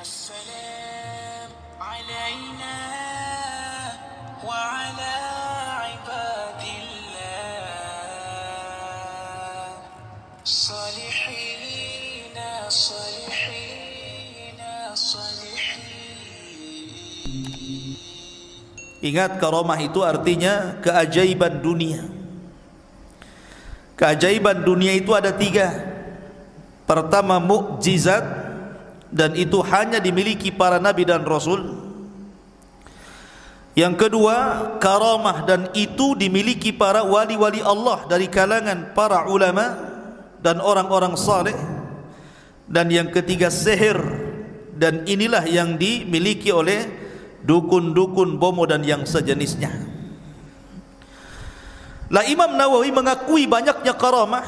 السلام علينا وعلى عباد الله صالحين صالحين صالحين Ingat karomah itu artinya keajaiban dunia Keajaiban dunia itu ada tiga Pertama mukjizat dan itu hanya dimiliki para nabi dan rasul yang kedua karamah dan itu dimiliki para wali-wali Allah dari kalangan para ulama dan orang-orang saleh dan yang ketiga sihir dan inilah yang dimiliki oleh dukun-dukun bomo dan yang sejenisnya lah Imam Nawawi mengakui banyaknya karamah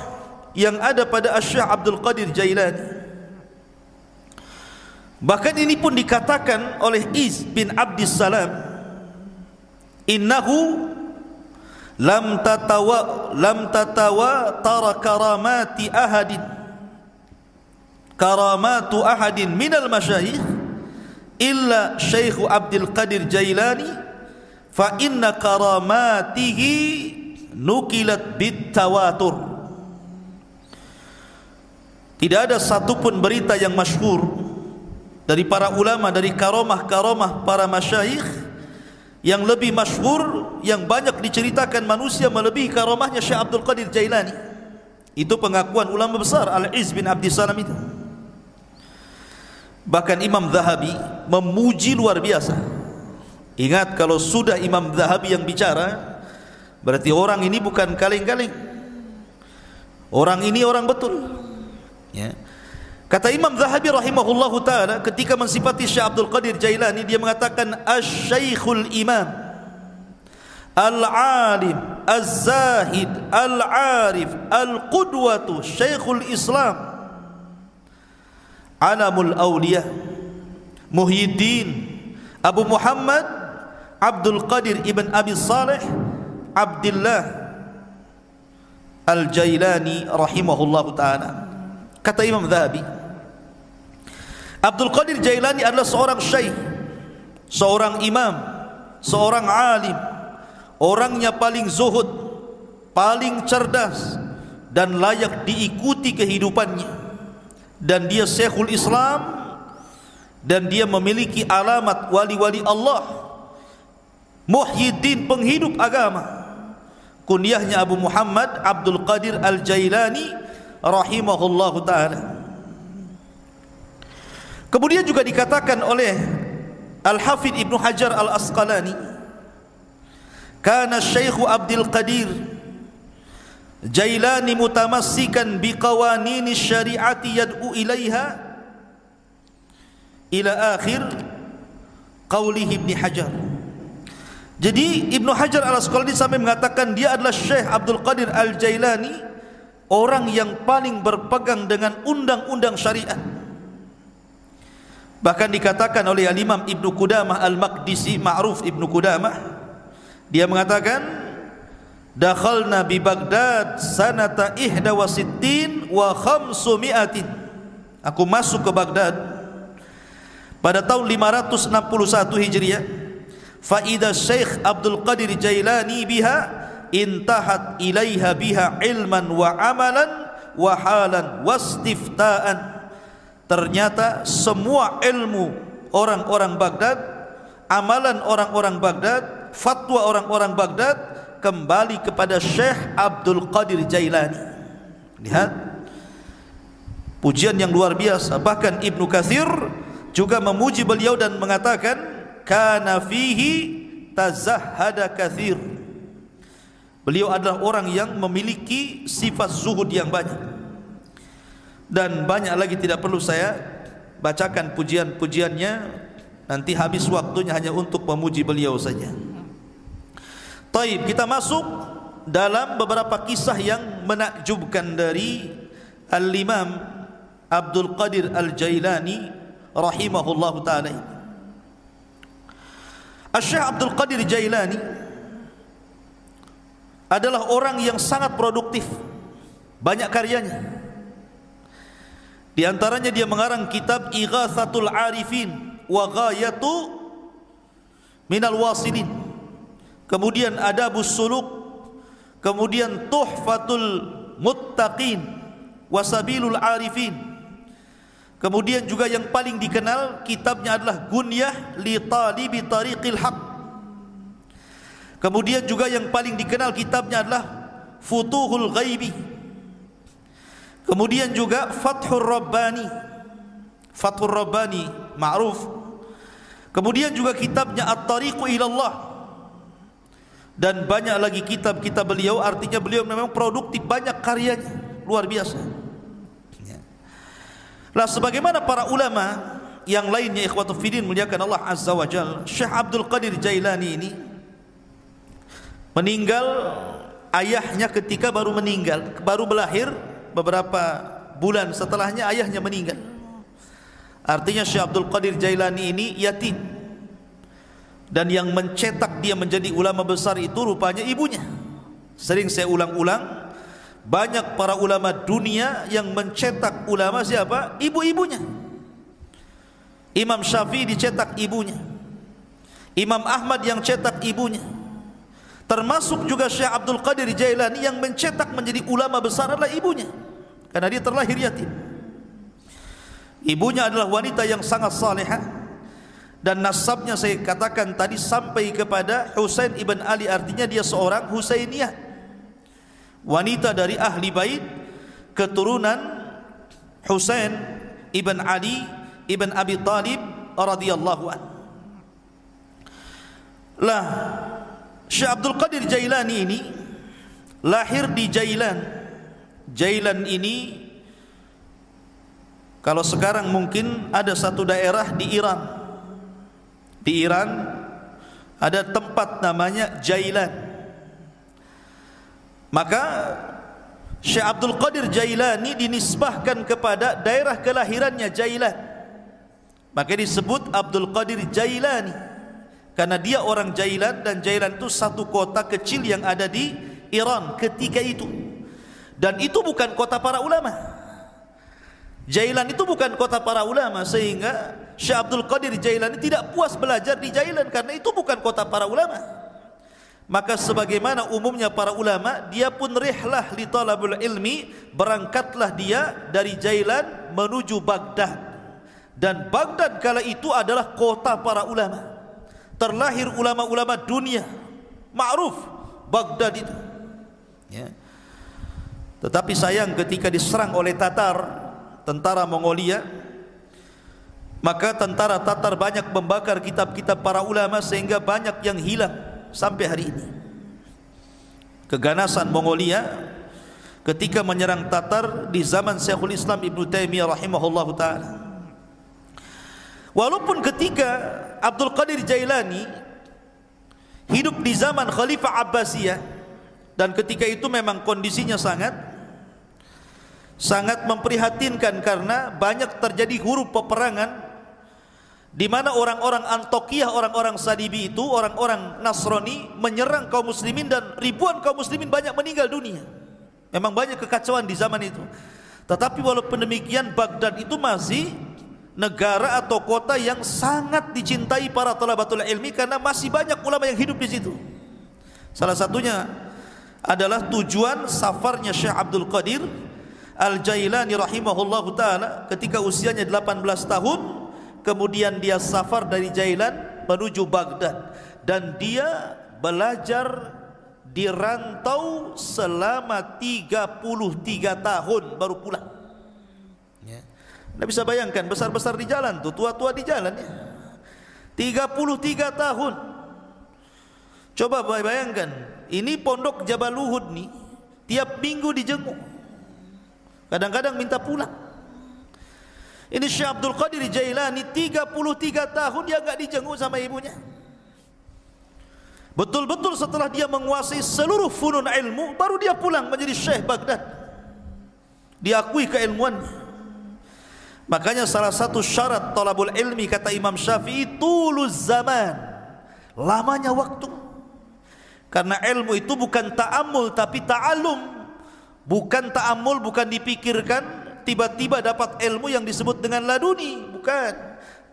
yang ada pada Asy-Syaikh Abdul Qadir Jailani Bahkan ini pun dikatakan oleh Iz bin Abdissalam Innahu lam tatawa lam tatawa tara karamati ahadin karamatu ahadin minal masyayikh illa syekh Abdul Qadir Jailani fa inna karamatihi nukilat bit tawatur tidak ada satupun berita yang masyhur dari para ulama dari karomah-karomah para masyayikh yang lebih masyhur yang banyak diceritakan manusia melebihi karomahnya Syekh Abdul Qadir Jailani itu pengakuan ulama besar Al-Iz bin Abdissalam itu bahkan Imam Zahabi memuji luar biasa ingat kalau sudah Imam Zahabi yang bicara berarti orang ini bukan kaleng-kaleng orang ini orang betul ya Kata Imam Zahabi rahimahullahu ta'ala ketika mensifati Syekh Abdul Qadir Jailani, dia mengatakan, As-Syaikhul Imam, Al-Alim, al zahid Al-Arif, Al-Qudwatu, Syekhul Islam, Alamul Awliya, Muhyiddin, Abu Muhammad, Abdul Qadir Ibn Abi Salih Abdullah, Al-Jailani rahimahullahu ta'ala. Kata Imam Zahabi, Abdul Qadir Jailani adalah seorang syaih Seorang imam Seorang alim Orangnya paling zuhud Paling cerdas Dan layak diikuti kehidupannya Dan dia sehul islam Dan dia memiliki alamat wali-wali Allah Muhyiddin penghidup agama Kunyahnya Abu Muhammad Abdul Qadir Al-Jailani Rahimahullahu ta'ala Kemudian juga dikatakan oleh Al-Hafidh Ibnu Hajar Al-Asqalani Kana Syekhu Abdul Qadir Jailani mutamassikan biqawanini syari'ati yad'u ilaiha ila akhir qaulih Ibnu Hajar jadi Ibnu Hajar Al-Asqalani sampai mengatakan dia adalah Syekh Abdul Qadir Al-Jailani orang yang paling berpegang dengan undang-undang syariat Bahkan dikatakan oleh Al-Imam Ibnu Qudamah Al-Maqdisi Ma'ruf Ibnu Qudamah dia mengatakan dakhalna bi Baghdad sanata ihda wa sittin wa khamsumi'atin aku masuk ke Baghdad pada tahun 561 Hijriah fa idza Syekh Abdul Qadir Jailani biha intahat ilaiha biha ilman wa amalan wa halan wa wastiftaan ternyata semua ilmu orang-orang Baghdad amalan orang-orang Baghdad fatwa orang-orang Baghdad kembali kepada Syekh Abdul Qadir Jailani lihat pujian yang luar biasa bahkan Ibnu Kathir juga memuji beliau dan mengatakan kana fihi tazahhada kathir Beliau adalah orang yang memiliki sifat zuhud yang banyak dan banyak lagi tidak perlu saya bacakan pujian-pujiannya nanti habis waktunya hanya untuk memuji beliau saja. Taib, kita masuk dalam beberapa kisah yang menakjubkan dari Al-Imam Abdul Qadir Al-Jailani rahimahullahu taala. Syekh Abdul Qadir Jailani adalah orang yang sangat produktif. Banyak karyanya. Di antaranya dia mengarang kitab Ighasatul Arifin wa Ghayatu Minal Wasilin. Kemudian ada Suluk. Kemudian Tuhfatul Muttaqin wa Sabilul Arifin. Kemudian juga yang paling dikenal kitabnya adalah Gunyah li Talibi Tariqil Haq. Kemudian juga yang paling dikenal kitabnya adalah Futuhul Ghaibi Kemudian juga Fathur Rabbani. Fathur Rabbani ma'ruf. Kemudian juga kitabnya At-Tariqu ilallah. Dan banyak lagi kitab-kitab beliau artinya beliau memang produktif banyak karyanya luar biasa. Nah sebagaimana para ulama yang lainnya ikhwatu fidin muliakan Allah Azza wa Jal Syekh Abdul Qadir Jailani ini meninggal ayahnya ketika baru meninggal baru berlahir beberapa bulan setelahnya ayahnya meninggal. Artinya Syekh Abdul Qadir Jailani ini yatim. Dan yang mencetak dia menjadi ulama besar itu rupanya ibunya. Sering saya ulang-ulang, banyak para ulama dunia yang mencetak ulama siapa? Ibu-ibunya. Imam Syafi'i dicetak ibunya. Imam Ahmad yang cetak ibunya. Termasuk juga Syekh Abdul Qadir Jailani yang mencetak menjadi ulama besar adalah ibunya. Karena dia terlahir yatim. Ibunya adalah wanita yang sangat salehah dan nasabnya saya katakan tadi sampai kepada Husain ibn Ali artinya dia seorang Husainiyah. Wanita dari ahli bait keturunan Husain ibn Ali ibn Abi Talib radhiyallahu an. Lah Syekh Abdul Qadir Jailani ini lahir di Jailan. Jailan ini kalau sekarang mungkin ada satu daerah di Iran. Di Iran ada tempat namanya Jailan. Maka Syekh Abdul Qadir Jailani dinisbahkan kepada daerah kelahirannya Jailan. Maka disebut Abdul Qadir Jailani. karena dia orang Jailan dan Jailan itu satu kota kecil yang ada di Iran ketika itu dan itu bukan kota para ulama Jailan itu bukan kota para ulama sehingga Syekh Abdul Qadir Jailani tidak puas belajar di Jailan karena itu bukan kota para ulama maka sebagaimana umumnya para ulama dia pun rihlah li talabul ilmi berangkatlah dia dari Jailan menuju Baghdad dan Baghdad kala itu adalah kota para ulama terlahir ulama-ulama dunia ma'ruf Baghdad itu ya. tetapi sayang ketika diserang oleh Tatar tentara Mongolia maka tentara Tatar banyak membakar kitab-kitab para ulama sehingga banyak yang hilang sampai hari ini keganasan Mongolia ketika menyerang Tatar di zaman Syekhul Islam Ibn Taimiyah rahimahullah ta'ala walaupun ketika Abdul Qadir Jailani hidup di zaman Khalifah Abbasiyah dan ketika itu memang kondisinya sangat sangat memprihatinkan karena banyak terjadi huruf peperangan di mana orang-orang Antokiyah, orang-orang Sadibi itu, orang-orang Nasrani menyerang kaum muslimin dan ribuan kaum muslimin banyak meninggal dunia. Memang banyak kekacauan di zaman itu. Tetapi walaupun demikian Baghdad itu masih negara atau kota yang sangat dicintai para talabatul ilmi karena masih banyak ulama yang hidup di situ. Salah satunya adalah tujuan safarnya Syekh Abdul Qadir Al-Jailani rahimahullahu taala ketika usianya 18 tahun kemudian dia safar dari Jailan menuju Baghdad dan dia belajar di rantau selama 33 tahun baru pulang. Anda bisa bayangkan besar-besar di jalan tuh, tua-tua di jalan ya. 33 tahun. Coba bayangkan, ini pondok Jabal Luhud nih, tiap minggu dijenguk. Kadang-kadang minta pulang. Ini Syekh Abdul Qadir Jailani 33 tahun dia enggak dijenguk sama ibunya. Betul-betul setelah dia menguasai seluruh funun ilmu, baru dia pulang menjadi Syekh Baghdad. Diakui keilmuannya. Makanya salah satu syarat tolabul ilmi kata Imam Syafi'i tulus zaman. Lamanya waktu. Karena ilmu itu bukan ta'amul tapi ta'alum. Bukan ta'amul, bukan dipikirkan tiba-tiba dapat ilmu yang disebut dengan laduni, bukan.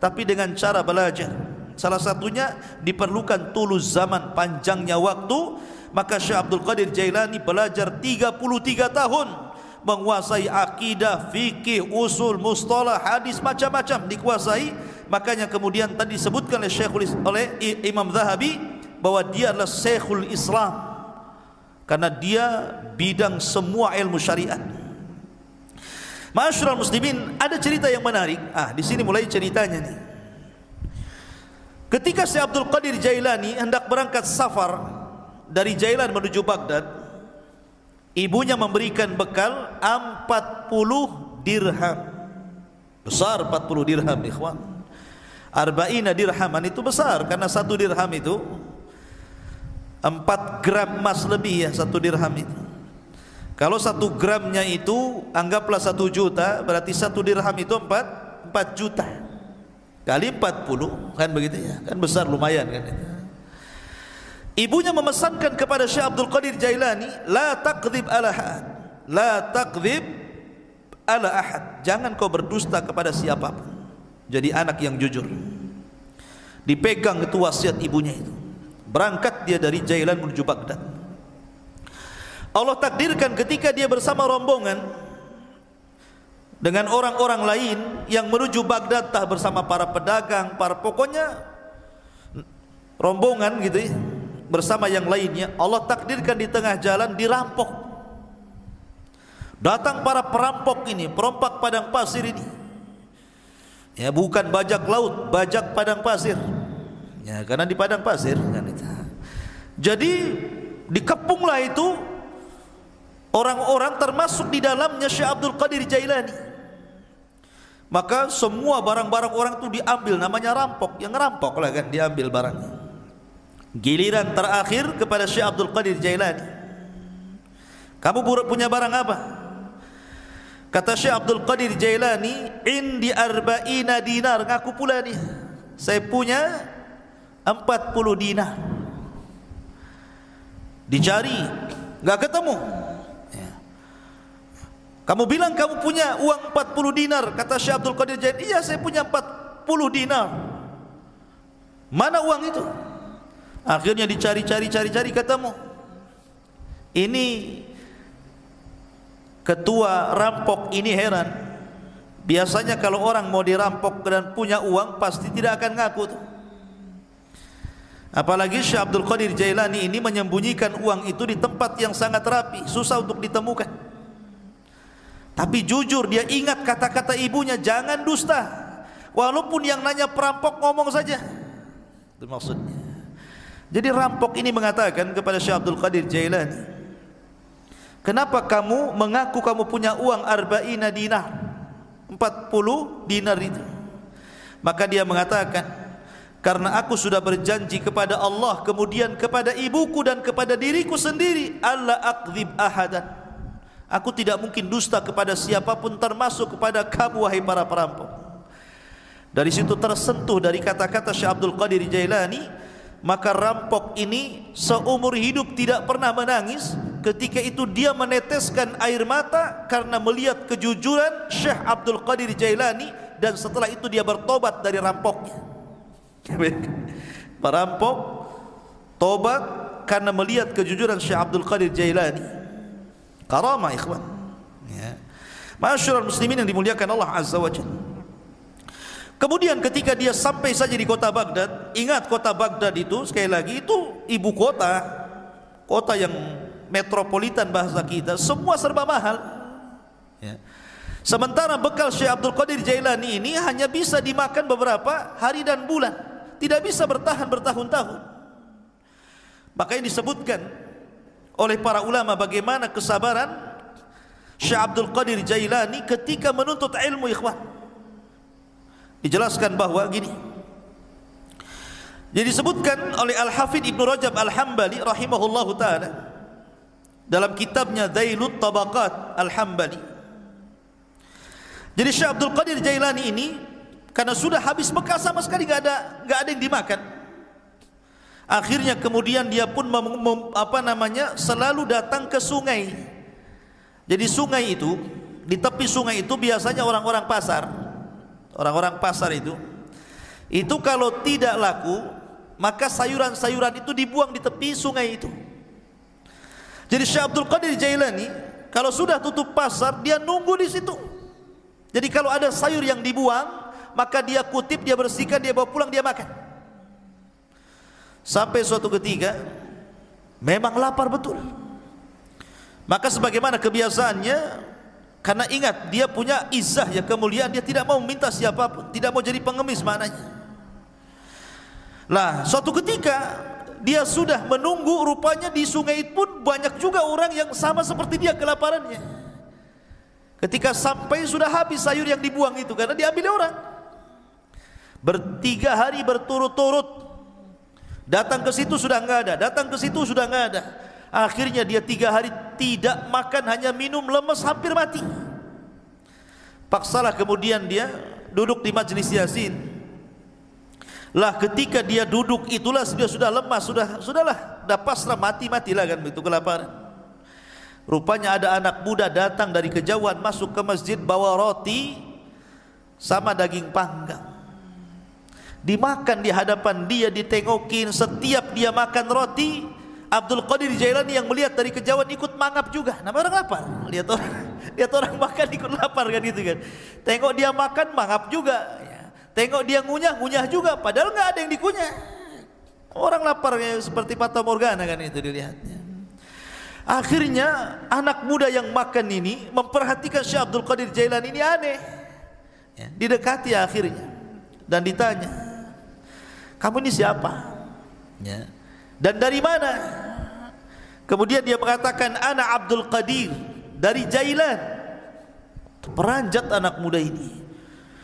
Tapi dengan cara belajar. Salah satunya diperlukan tulus zaman panjangnya waktu. Maka Syekh Abdul Qadir Jailani belajar 33 tahun menguasai akidah, fikih, usul, mustalah, hadis macam-macam dikuasai. Makanya kemudian tadi disebutkan oleh Syekhul oleh Imam Zahabi bahwa dia adalah Syekhul Islam karena dia bidang semua ilmu syariat. Masyarul muslimin, ada cerita yang menarik. Ah, di sini mulai ceritanya nih. Ketika Syekh Abdul Qadir Jailani hendak berangkat safar dari Jailan menuju Baghdad, ibunya memberikan bekal 40 dirham besar 40 dirham ikhwan arba'ina dirhaman itu besar karena satu dirham itu 4 gram emas lebih ya satu dirham itu kalau satu gramnya itu anggaplah satu juta berarti satu dirham itu 4 4 juta kali 40 kan begitu ya kan besar lumayan kan itu Ibunya memesankan kepada Syekh Abdul Qadir Jailani, "La taqdhib ala ahad. La taqdhib ala ahad. Jangan kau berdusta kepada siapapun. Jadi anak yang jujur." Dipegang itu wasiat ibunya itu. Berangkat dia dari Jailan menuju Baghdad. Allah takdirkan ketika dia bersama rombongan dengan orang-orang lain yang menuju Baghdad tah bersama para pedagang, para pokoknya rombongan gitu ya bersama yang lainnya Allah takdirkan di tengah jalan dirampok datang para perampok ini perompak padang pasir ini ya bukan bajak laut bajak padang pasir ya karena di padang pasir kan itu jadi dikepunglah itu orang-orang termasuk di dalamnya Syekh Abdul Qadir Jailani maka semua barang-barang orang itu diambil namanya rampok yang rampok lah kan diambil barangnya Giliran terakhir kepada Syekh Abdul Qadir Jailani. Kamu punya barang apa? Kata Syekh Abdul Qadir Jailani, "Indi arba'ina dinar." Ngaku pula nih. Saya punya 40 dinar. Dicari, enggak ketemu. Ya. Kamu bilang kamu punya uang 40 dinar, kata Syekh Abdul Qadir Jailani, "Iya, saya punya 40 dinar." Mana uang itu? Akhirnya dicari-cari cari-cari ketemu. Ini ketua rampok ini heran. Biasanya kalau orang mau dirampok dan punya uang pasti tidak akan ngaku tuh. Apalagi Syekh Abdul Qadir Jailani ini menyembunyikan uang itu di tempat yang sangat rapi, susah untuk ditemukan. Tapi jujur dia ingat kata-kata ibunya, jangan dusta. Walaupun yang nanya perampok ngomong saja. Itu maksudnya. Jadi rampok ini mengatakan kepada Syekh Abdul Qadir Jailani, "Kenapa kamu mengaku kamu punya uang arba'ina dinar?" 40 dinar itu. Maka dia mengatakan, "Karena aku sudah berjanji kepada Allah, kemudian kepada ibuku dan kepada diriku sendiri, Allah aqdzib ahadan." Aku tidak mungkin dusta kepada siapapun termasuk kepada kamu wahai para perampok. Dari situ tersentuh dari kata-kata Syekh Abdul Qadir Jailani maka rampok ini seumur hidup tidak pernah menangis ketika itu dia meneteskan air mata karena melihat kejujuran Syekh Abdul Qadir Jailani dan setelah itu dia bertobat dari rampoknya perampok tobat karena melihat kejujuran Syekh Abdul Qadir Jailani karamah ikhwan ya. muslimin yang dimuliakan Allah Azza wa Jalla Kemudian ketika dia sampai saja di kota Baghdad, ingat kota Baghdad itu sekali lagi itu ibu kota, kota yang metropolitan bahasa kita, semua serba mahal. Ya. Sementara bekal Syekh Abdul Qadir Jailani ini hanya bisa dimakan beberapa hari dan bulan, tidak bisa bertahan bertahun-tahun. Makanya disebutkan oleh para ulama bagaimana kesabaran Syekh Abdul Qadir Jailani ketika menuntut ilmu ikhwan dijelaskan bahwa gini jadi disebutkan oleh Al-Hafidh Ibnu Rajab Al-Hambali rahimahullahu taala dalam kitabnya Dailut Tabaqat Al-Hambali. Jadi Syekh Abdul Qadir Jailani ini karena sudah habis Mekah sama sekali nggak ada nggak ada yang dimakan. Akhirnya kemudian dia pun mem, mem, apa namanya selalu datang ke sungai. Jadi sungai itu di tepi sungai itu biasanya orang-orang pasar orang-orang pasar itu itu kalau tidak laku maka sayuran-sayuran itu dibuang di tepi sungai itu jadi Syekh Abdul Qadir Jailani kalau sudah tutup pasar dia nunggu di situ jadi kalau ada sayur yang dibuang maka dia kutip, dia bersihkan, dia bawa pulang, dia makan sampai suatu ketika memang lapar betul maka sebagaimana kebiasaannya karena ingat dia punya izah ya kemuliaan dia tidak mau minta pun tidak mau jadi pengemis maknanya. Lah, suatu ketika dia sudah menunggu rupanya di sungai pun banyak juga orang yang sama seperti dia kelaparannya. Ketika sampai sudah habis sayur yang dibuang itu karena diambil orang. Bertiga hari berturut-turut datang ke situ sudah enggak ada, datang ke situ sudah enggak ada Akhirnya dia tiga hari tidak makan hanya minum lemes hampir mati. Paksalah kemudian dia duduk di majelis Yasin. Lah ketika dia duduk itulah dia sudah lemas sudah sudahlah, dah pasrah mati-matilah kan begitu kelaparan. Rupanya ada anak muda datang dari kejauhan masuk ke masjid bawa roti sama daging panggang. Dimakan di hadapan dia, ditengokin. Setiap dia makan roti, Abdul Qadir Jailani yang melihat dari kejauhan ikut mangap juga. Namanya orang lapar. Lihat orang, lihat orang makan ikut lapar kan gitu kan. Tengok dia makan mangap juga. Ya. Tengok dia ngunyah ngunyah juga. Padahal nggak ada yang dikunyah. Orang lapar ya, seperti Fata Morgana kan itu dilihatnya. Akhirnya anak muda yang makan ini memperhatikan Syekh Abdul Qadir Jailani ini aneh. Ya, didekati akhirnya dan ditanya, kamu ini siapa? Ya dan dari mana kemudian dia mengatakan ana Abdul Qadir dari Jailan peranjat anak muda ini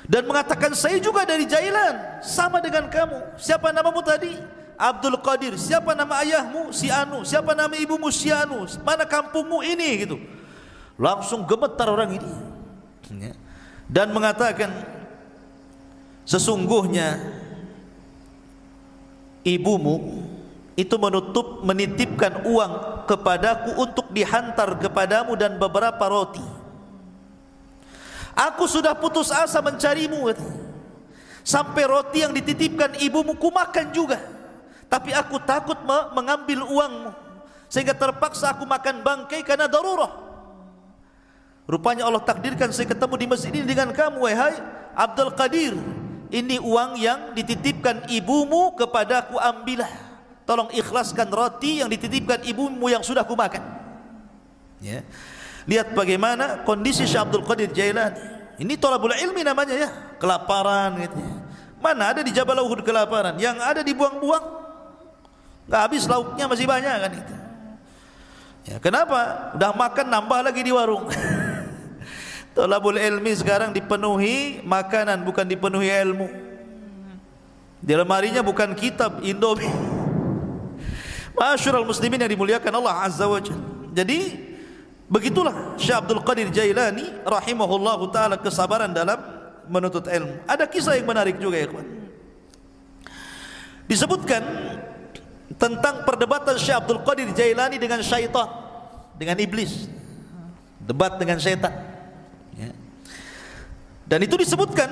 dan mengatakan saya juga dari Jailan sama dengan kamu siapa namamu tadi Abdul Qadir siapa nama ayahmu si Anu siapa nama ibumu si Anu mana kampungmu ini gitu langsung gemetar orang ini dan mengatakan sesungguhnya ibumu itu menutup menitipkan uang kepadaku untuk dihantar kepadamu dan beberapa roti. Aku sudah putus asa mencarimu. Sampai roti yang dititipkan ibumu ku makan juga. Tapi aku takut mengambil uangmu sehingga terpaksa aku makan bangkai karena darurah. Rupanya Allah takdirkan saya ketemu di masjid ini dengan kamu wahai Abdul Qadir. Ini uang yang dititipkan ibumu kepadaku ambillah tolong ikhlaskan roti yang dititipkan ibumu yang sudah kumakan ya lihat bagaimana kondisi Syekh Abdul Qadir Jailani ini tolabul ilmi namanya ya kelaparan gitu mana ada di Jabal Uhud kelaparan yang ada dibuang-buang nggak habis lauknya masih banyak kan itu ya, kenapa udah makan nambah lagi di warung tolabul ilmi sekarang dipenuhi makanan bukan dipenuhi ilmu di lemarinya bukan kitab Indomie Masyurul muslimin yang dimuliakan Allah Azza wa Jal. Jadi begitulah Syekh Abdul Qadir Jailani rahimahullahu taala kesabaran dalam menuntut ilmu. Ada kisah yang menarik juga ya kawan. Disebutkan tentang perdebatan Syekh Abdul Qadir Jailani dengan syaitan, dengan iblis. Debat dengan syaitan. Ya. Dan itu disebutkan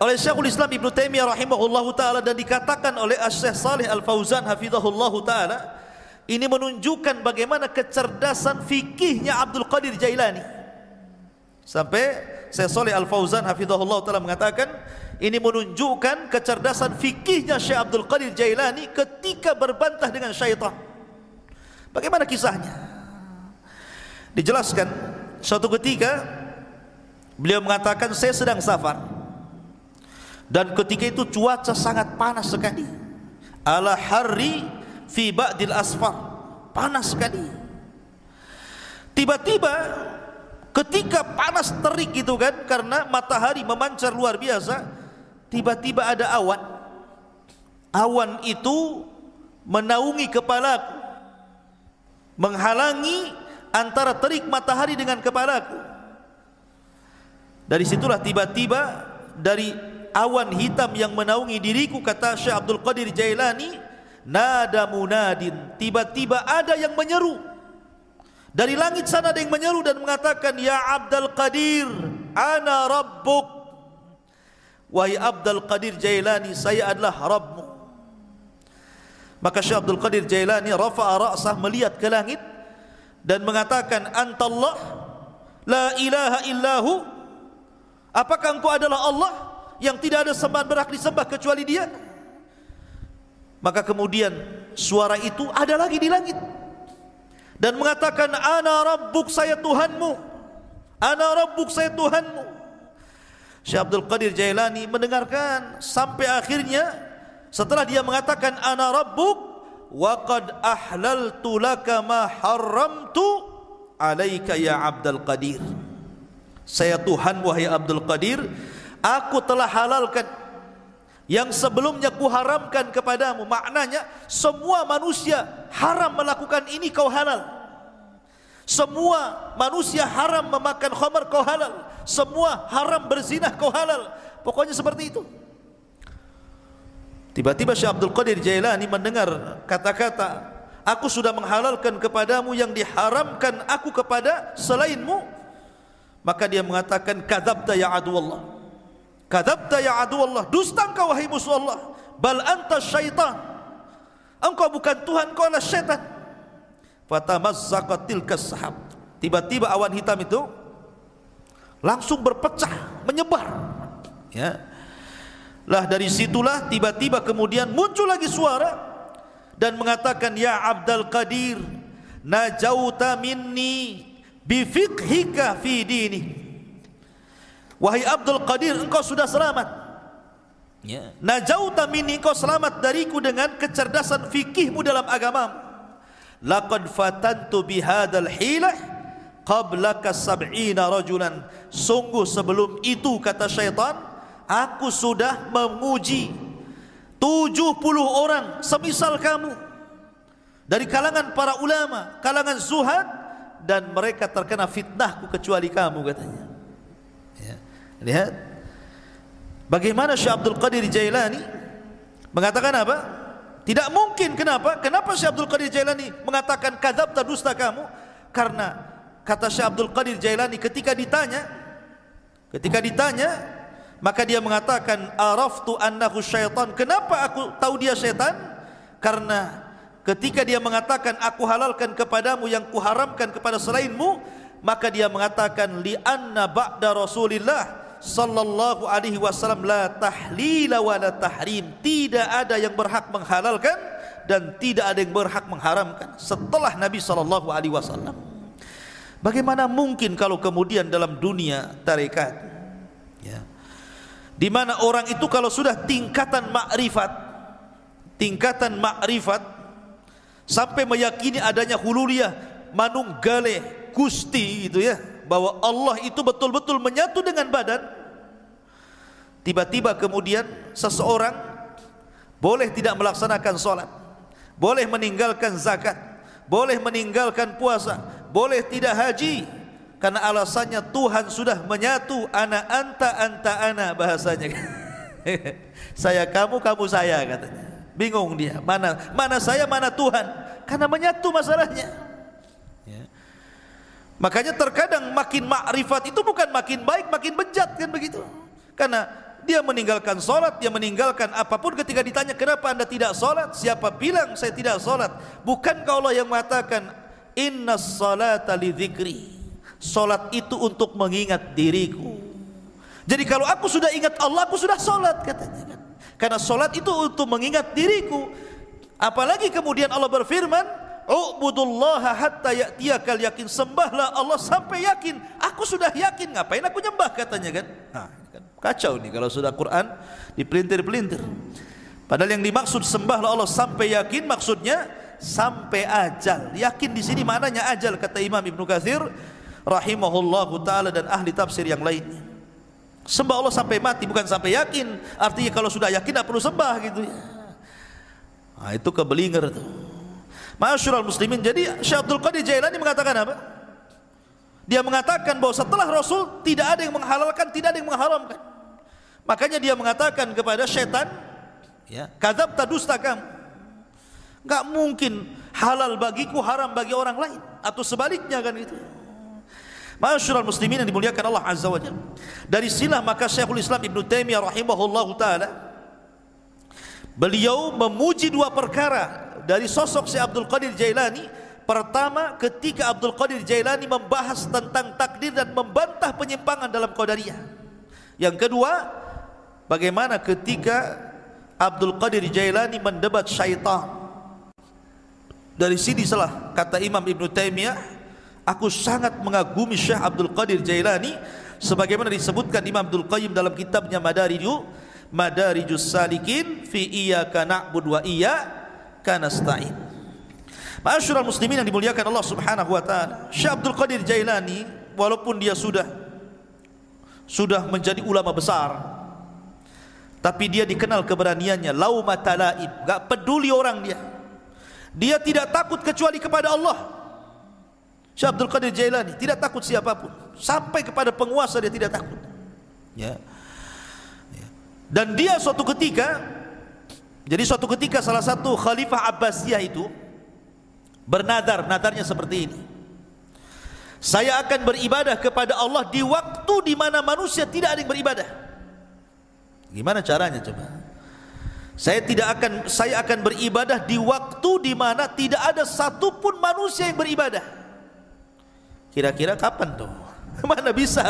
oleh Syekhul Islam Ibn Taimiyah rahimahullahu taala dan dikatakan oleh Syekh Saleh Al Fauzan hafizahullahu taala ini menunjukkan bagaimana kecerdasan fikihnya Abdul Qadir Jailani. Sampai Syekh Saleh Al Fauzan hafizahullahu taala mengatakan ini menunjukkan kecerdasan fikihnya Syekh Abdul Qadir Jailani ketika berbantah dengan syaitan. Bagaimana kisahnya? Dijelaskan suatu ketika beliau mengatakan saya sedang safar dan ketika itu cuaca sangat panas sekali ala hari fi ba'dil asfar panas sekali tiba-tiba ketika panas terik gitu kan karena matahari memancar luar biasa tiba-tiba ada awan awan itu menaungi kepalaku menghalangi antara terik matahari dengan kepalaku dari situlah tiba-tiba dari awan hitam yang menaungi diriku kata Syekh Abdul Qadir Jailani nada munadin tiba-tiba ada yang menyeru dari langit sana ada yang menyeru dan mengatakan ya Abdul Qadir ana rabbuk wahai Abdul Qadir Jailani saya adalah Rabbmu maka Syekh Abdul Qadir Jailani rafa'a ra'sah melihat ke langit dan mengatakan antallah la ilaha illahu apakah engkau adalah Allah yang tidak ada sembahan berhak disembah kecuali dia maka kemudian suara itu ada lagi di langit dan mengatakan ana rabbuk saya Tuhanmu ana rabbuk saya Tuhanmu Syekh Abdul Qadir Jailani mendengarkan sampai akhirnya setelah dia mengatakan ana rabbuk wa qad ahlaltu laka ma haramtu alaika ya Abdul Qadir saya Tuhan wahai Abdul Qadir aku telah halalkan yang sebelumnya kuharamkan kepadamu maknanya semua manusia haram melakukan ini kau halal semua manusia haram memakan khamar kau halal semua haram berzinah kau halal pokoknya seperti itu tiba-tiba Syekh Abdul Qadir Jailani mendengar kata-kata aku sudah menghalalkan kepadamu yang diharamkan aku kepada selainmu maka dia mengatakan kadzabta ya Allah. Kadzabta ya adu Allah, dusta engkau wahai musuh Allah. Bal anta syaitan. Engkau bukan Tuhan, engkau adalah setan. Fatamazzaqat tilkas Tiba-tiba awan hitam itu langsung berpecah, menyebar. Ya. Lah dari situlah tiba-tiba kemudian muncul lagi suara dan mengatakan ya Abdul Qadir najauta minni bifiqhika fi dini Wahai Abdul Qadir, engkau sudah selamat. Ya. Najauta mini engkau selamat dariku dengan kecerdasan fikihmu dalam agama. Laqad fatantu bihadal hilah qablaka sab'ina rajulan. Sungguh sebelum itu kata syaitan, aku sudah menguji 70 orang semisal kamu dari kalangan para ulama, kalangan zuhad dan mereka terkena fitnahku kecuali kamu katanya. Lihat bagaimana Syekh Abdul Qadir Jailani mengatakan apa? Tidak mungkin. Kenapa? Kenapa Syekh Abdul Qadir Jailani mengatakan kadzab dusta kamu? Karena kata Syekh Abdul Qadir Jailani ketika ditanya ketika ditanya maka dia mengatakan araftu annahu syaitan. Kenapa aku tahu dia setan? Karena ketika dia mengatakan aku halalkan kepadamu yang kuharamkan kepada selainmu, maka dia mengatakan li anna ba'da Rasulillah sallallahu alaihi wasallam la tahlila wa la tahrim tidak ada yang berhak menghalalkan dan tidak ada yang berhak mengharamkan setelah Nabi sallallahu alaihi wasallam bagaimana mungkin kalau kemudian dalam dunia tarekat ya di mana orang itu kalau sudah tingkatan makrifat tingkatan makrifat sampai meyakini adanya hululiyah manunggale gusti gitu ya bahwa Allah itu betul-betul menyatu dengan badan tiba-tiba kemudian seseorang boleh tidak melaksanakan sholat boleh meninggalkan zakat boleh meninggalkan puasa boleh tidak haji karena alasannya Tuhan sudah menyatu ana anta anta ana bahasanya saya kamu kamu saya katanya bingung dia mana mana saya mana Tuhan karena menyatu masalahnya Makanya terkadang makin makrifat itu bukan makin baik, makin bejat kan begitu. Karena dia meninggalkan solat, dia meninggalkan apapun ketika ditanya kenapa anda tidak solat, siapa bilang saya tidak solat? Bukankah Allah yang mengatakan inna salata li dhikri. Solat itu untuk mengingat diriku. Jadi kalau aku sudah ingat Allah, aku sudah solat katanya kan. Karena solat itu untuk mengingat diriku. Apalagi kemudian Allah berfirman, Ubudullaha hatta ya'tiyakal yakin. Sembahlah Allah sampai yakin. Aku sudah yakin, ngapain aku nyembah katanya kan? Nah, kan kacau nih kalau sudah Quran dipelintir-pelintir. Padahal yang dimaksud sembahlah Allah sampai yakin maksudnya sampai ajal. Yakin di sini maknanya ajal kata Imam Ibnu Katsir rahimahullahu taala dan ahli tafsir yang lainnya. Sembah Allah sampai mati bukan sampai yakin. Artinya kalau sudah yakin tidak perlu sembah gitu ya. Nah, itu kebelinger tuh. Masyurul muslimin. Jadi Syekh Abdul Qadir Jailani mengatakan apa? Dia mengatakan bahwa setelah Rasul tidak ada yang menghalalkan, tidak ada yang mengharamkan. Makanya dia mengatakan kepada setan, ya, kadzab tadusta kamu. mungkin halal bagiku haram bagi orang lain atau sebaliknya kan gitu. Masyurul muslimin yang dimuliakan Allah Azza wa Jalla. Dari silah maka Syekhul Islam Ibn Taimiyah rahimahullahu taala beliau memuji dua perkara dari sosok Syekh Abdul Qadir Jailani pertama ketika Abdul Qadir Jailani membahas tentang takdir dan membantah penyimpangan dalam qadariyah. Yang kedua, bagaimana ketika Abdul Qadir Jailani mendebat syaitan. Dari sini salah kata Imam Ibn Taimiyah, aku sangat mengagumi Syekh Abdul Qadir Jailani sebagaimana disebutkan Imam Abdul Qayyim dalam kitabnya Madariju Madarijus Salikin fi Iya na'budu wa iya kanasta'in. Ma'asyiral muslimin yang dimuliakan Allah Subhanahu wa taala. Syekh Abdul Qadir Jailani walaupun dia sudah sudah menjadi ulama besar tapi dia dikenal keberaniannya laumatalaib, enggak peduli orang dia. Dia tidak takut kecuali kepada Allah. Syekh Abdul Qadir Jailani tidak takut siapapun, sampai kepada penguasa dia tidak takut. Ya. ya. Dan dia suatu ketika jadi suatu ketika salah satu khalifah Abbasiyah itu bernadar, nadarnya seperti ini. Saya akan beribadah kepada Allah di waktu di mana manusia tidak ada yang beribadah. Gimana caranya coba? Saya tidak akan saya akan beribadah di waktu di mana tidak ada satupun manusia yang beribadah. Kira-kira kapan tuh? mana bisa?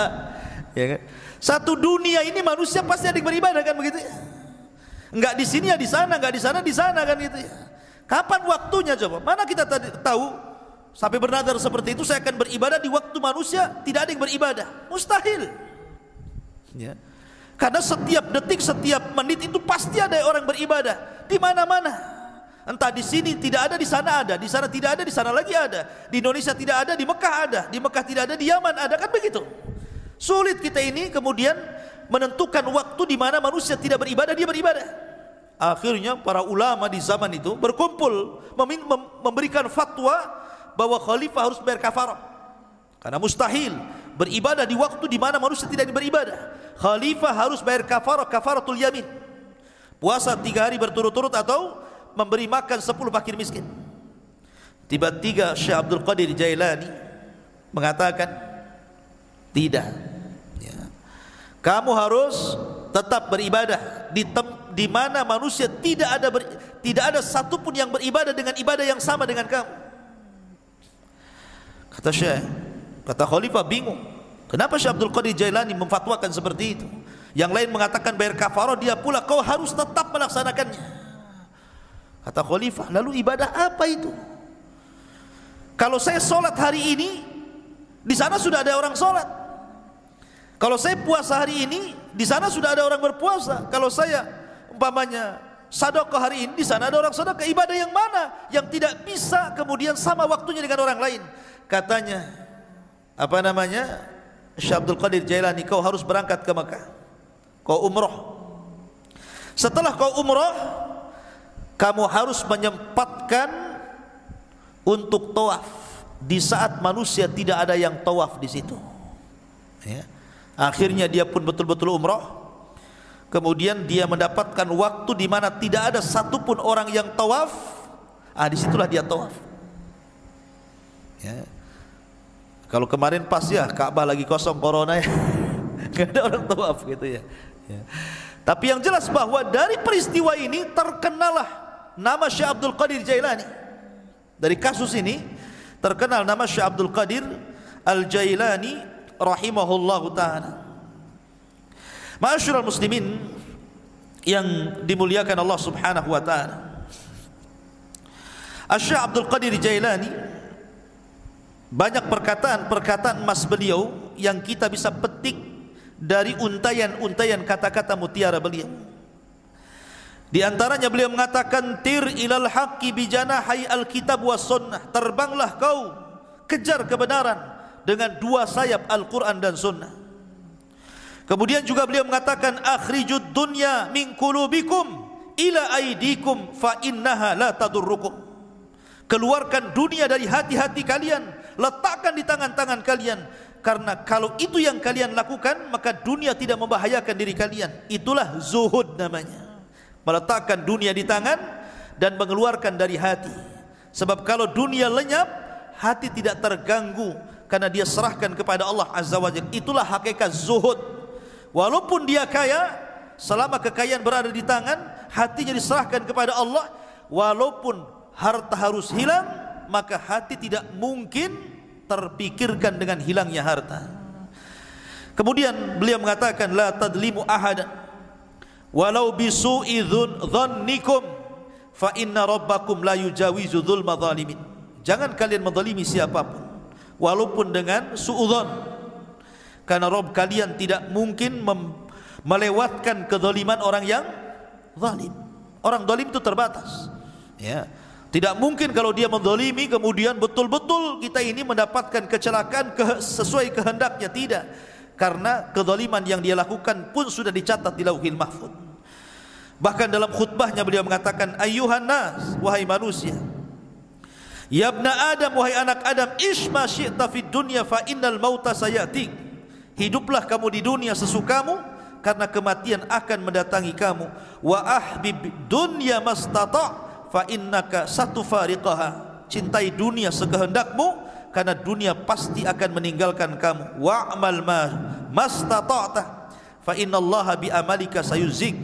Ya kan? Satu dunia ini manusia pasti ada yang beribadah kan begitu ya? Enggak di sini ya di sana, enggak di sana di sana kan itu ya. Kapan waktunya coba? Mana kita tadi tahu sampai bernadar seperti itu saya akan beribadah di waktu manusia tidak ada yang beribadah. Mustahil. Ya. Karena setiap detik, setiap menit itu pasti ada orang beribadah di mana-mana. Entah di sini tidak ada, di sana ada, di sana tidak ada, di sana lagi ada. Di Indonesia tidak ada, di Mekah ada, di Mekah tidak ada, di Yaman ada kan begitu. Sulit kita ini kemudian menentukan waktu di mana manusia tidak beribadah dia beribadah. Akhirnya para ulama di zaman itu berkumpul mem memberikan fatwa bahwa khalifah harus bayar kafarah. Karena mustahil beribadah di waktu di mana manusia tidak beribadah. Khalifah harus bayar kafarah, kafaratul yamin. Puasa tiga hari berturut-turut atau memberi makan sepuluh pakir miskin. Tiba-tiba Syekh Abdul Qadir Jailani mengatakan tidak kamu harus tetap beribadah di di mana manusia tidak ada ber, tidak ada satupun yang beribadah dengan ibadah yang sama dengan kamu. Kata Syekh, kata Khalifah bingung. Kenapa Syekh Abdul Qadir Jailani memfatwakan seperti itu? Yang lain mengatakan bayar kafarah dia pula kau harus tetap melaksanakannya. Kata Khalifah, lalu ibadah apa itu? Kalau saya sholat hari ini, di sana sudah ada orang sholat. Kalau saya puasa hari ini, di sana sudah ada orang berpuasa. Kalau saya umpamanya sedekah hari ini, di sana ada orang sedekah ibadah yang mana yang tidak bisa kemudian sama waktunya dengan orang lain. Katanya apa namanya? Syekh Abdul Qadir Jailani, kau harus berangkat ke Mekah. Kau umroh. Setelah kau umroh, kamu harus menyempatkan untuk tawaf di saat manusia tidak ada yang tawaf di situ. Ya. Akhirnya dia pun betul-betul umroh. Kemudian dia mendapatkan waktu di mana tidak ada satupun orang yang tawaf. Ah, disitulah dia tawaf. Ya. Kalau kemarin pas ya Ka'bah lagi kosong corona ya. Gak ada orang tawaf gitu ya. ya. Tapi yang jelas bahwa dari peristiwa ini terkenalah nama Syekh Abdul Qadir Jailani. Dari kasus ini terkenal nama Syekh Abdul Qadir Al Jailani rahimahullahu taala. Ma'asyiral muslimin yang dimuliakan Allah Subhanahu wa taala. asy Abdul Qadir Jailani banyak perkataan-perkataan emas beliau yang kita bisa petik dari untayan-untayan kata-kata mutiara beliau. Di antaranya beliau mengatakan tir ilal haqqi bijana hayal kitab was sunnah. Terbanglah kau kejar kebenaran dengan dua sayap Al-Quran dan Sunnah. Kemudian juga beliau mengatakan akhrijud dunya min qulubikum ila aidikum fa innaha la tadurrukum. Keluarkan dunia dari hati-hati kalian, letakkan di tangan-tangan kalian karena kalau itu yang kalian lakukan maka dunia tidak membahayakan diri kalian. Itulah zuhud namanya. Meletakkan dunia di tangan dan mengeluarkan dari hati. Sebab kalau dunia lenyap, hati tidak terganggu karena dia serahkan kepada Allah Azza wa Jalla. Itulah hakikat zuhud. Walaupun dia kaya, selama kekayaan berada di tangan, hatinya diserahkan kepada Allah, walaupun harta harus hilang, maka hati tidak mungkin terpikirkan dengan hilangnya harta. Kemudian beliau mengatakan la tadlimu ahad, walau bisu'i dzannikum fa inna rabbakum la yujawizu dzulma dzalimin. Jangan kalian siapa siapapun walaupun dengan suudzon. Karena Rob kalian tidak mungkin melewatkan kedoliman orang yang zalim. Orang zalim itu terbatas. Ya. Tidak mungkin kalau dia mendolimi kemudian betul-betul kita ini mendapatkan kecelakaan ke, sesuai kehendaknya tidak. Karena kedoliman yang dia lakukan pun sudah dicatat di lauhil mahfud. Bahkan dalam khutbahnya beliau mengatakan ayuhan nas wahai manusia Ya ibna Adam wahai anak Adam, isma syi'ta fid dunya fa innal mauta sayatik. Hiduplah kamu di dunia sesukamu karena kematian akan mendatangi kamu. Wa ahbib dunya mastata fa innaka satufariqaha. Cintai dunia sekehendakmu karena dunia pasti akan meninggalkan kamu. Wa amal ma mastata'ta fa innallaha bi amalika sayuzik.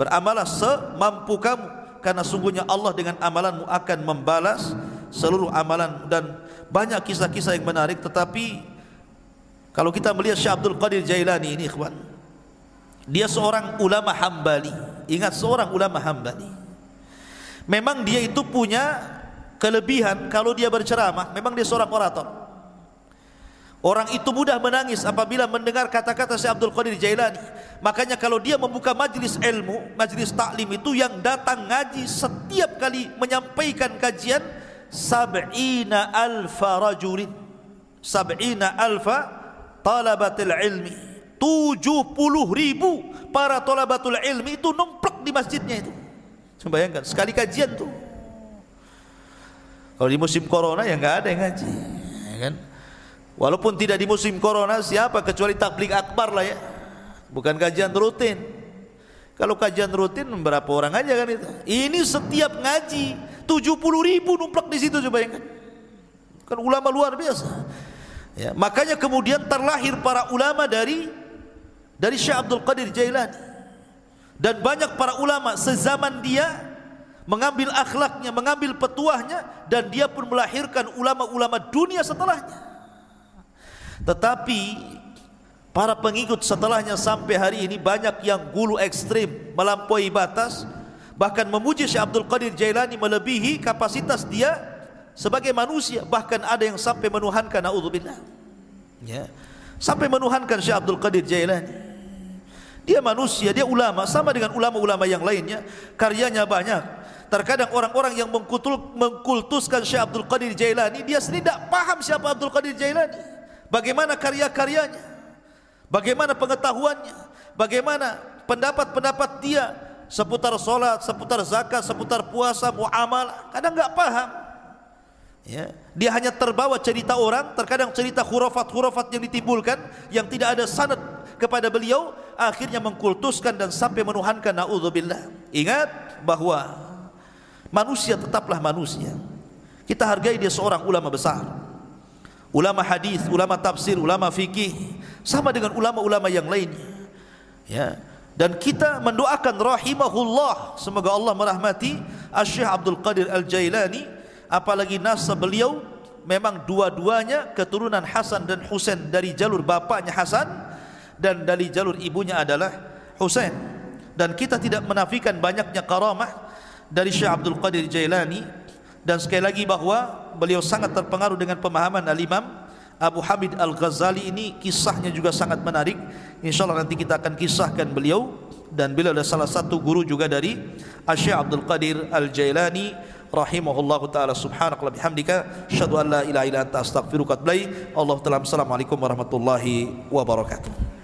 Beramalah semampu kamu karena sungguhnya Allah dengan amalanmu akan membalas seluruh amalan dan banyak kisah-kisah yang menarik tetapi kalau kita melihat Syekh Abdul Qadir Jailani ini ikhwan dia seorang ulama Hambali ingat seorang ulama Hambali memang dia itu punya kelebihan kalau dia berceramah memang dia seorang orator Orang itu mudah menangis apabila mendengar kata-kata Syekh Abdul Qadir Jailani. Makanya kalau dia membuka majlis ilmu, majlis taklim itu yang datang ngaji setiap kali menyampaikan kajian sab'ina alfa rajulin sab'ina alfa talabatil ilmi 70 ribu para talabatul ilmi itu numplek di masjidnya itu bayangkan sekali kajian tuh kalau di musim corona ya nggak ada yang ngaji ya kan walaupun tidak di musim corona siapa kecuali tablik akbar lah ya bukan kajian rutin kalau kajian rutin berapa orang aja kan itu ini setiap ngaji 70 ribu numplak di situ coba bayangkan. Kan ulama luar biasa. Ya, makanya kemudian terlahir para ulama dari dari Syekh Abdul Qadir Jailani. Dan banyak para ulama sezaman dia mengambil akhlaknya, mengambil petuahnya dan dia pun melahirkan ulama-ulama dunia setelahnya. Tetapi para pengikut setelahnya sampai hari ini banyak yang gulu ekstrim melampaui batas bahkan memuji Syekh Abdul Qadir Jailani melebihi kapasitas dia sebagai manusia bahkan ada yang sampai menuhankan naudzubillah ya sampai menuhankan Syekh Abdul Qadir Jailani dia manusia dia ulama sama dengan ulama-ulama yang lainnya karyanya banyak terkadang orang-orang yang mengkutul, mengkultuskan Syekh Abdul Qadir Jailani dia sendiri tidak paham siapa Abdul Qadir Jailani bagaimana karya-karyanya bagaimana pengetahuannya bagaimana pendapat-pendapat dia seputar solat, seputar zakat, seputar puasa, muamal, kadang nggak paham. Ya, dia hanya terbawa cerita orang, terkadang cerita hurufat-hurufat yang ditimbulkan yang tidak ada sanad kepada beliau, akhirnya mengkultuskan dan sampai menuhankan naudzubillah. Ingat bahwa manusia tetaplah manusia. Kita hargai dia seorang ulama besar. Ulama hadis, ulama tafsir, ulama fikih, sama dengan ulama-ulama yang lainnya. Ya, dan kita mendoakan rahimahullah semoga Allah merahmati Syekh Abdul Qadir Al-Jailani apalagi nasab beliau memang dua-duanya keturunan Hasan dan Husain dari jalur bapaknya Hasan dan dari jalur ibunya adalah Husain dan kita tidak menafikan banyaknya karamah dari Syekh Abdul Qadir Jailani dan sekali lagi bahwa beliau sangat terpengaruh dengan pemahaman Al-Imam Abu Hamid Al-Ghazali ini kisahnya juga sangat menarik Insya Allah nanti kita akan kisahkan beliau Dan beliau adalah salah satu guru juga dari Asyik Abdul Qadir Al-Jailani Rahimahullah Ta'ala Subhanahu wa bihamdika Asyadu an la ilaha ila anta astaghfirukat Allah Ta'ala Assalamualaikum warahmatullahi wabarakatuh